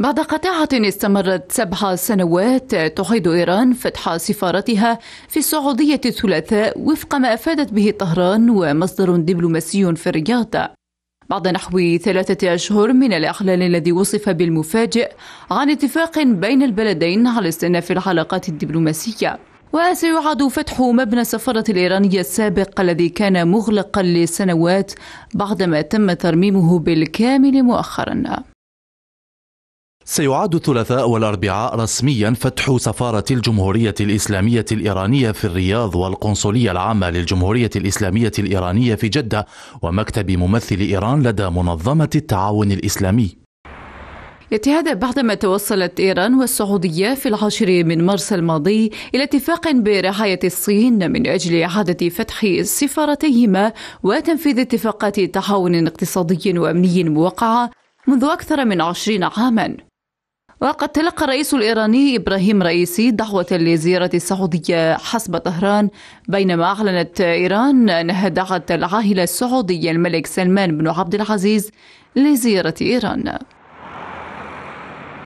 بعد قطيعة استمرت سبع سنوات تعيد إيران فتح سفارتها في السعودية الثلاثاء وفق ما أفادت به طهران ومصدر دبلوماسي في الرياض بعد نحو ثلاثة أشهر من الإعلان الذي وصف بالمفاجئ عن اتفاق بين البلدين على استئناف العلاقات الدبلوماسية وسيعاد فتح مبنى السفارة الإيرانية السابق الذي كان مغلقا لسنوات بعدما تم ترميمه بالكامل مؤخرا سيعاد الثلاثاء والأربعاء رسميا فتح سفارة الجمهورية الإسلامية الإيرانية في الرياض والقنصلية العامة للجمهورية الإسلامية الإيرانية في جدة ومكتب ممثل إيران لدى منظمة التعاون الإسلامي يأتي هذا بعدما توصلت إيران والسعودية في العاشر من مارس الماضي إلى اتفاق برعاية الصين من أجل إعادة فتح سفارتيهما وتنفيذ اتفاقات تعاون اقتصادي وأمني موقعة منذ أكثر من عشرين عاماً وقد تلقى الرئيس الإيراني إبراهيم رئيسي دعوة لزيارة السعودية حسب طهران بينما أعلنت إيران أنها دعت العاهل السعودي الملك سلمان بن عبد العزيز لزيارة إيران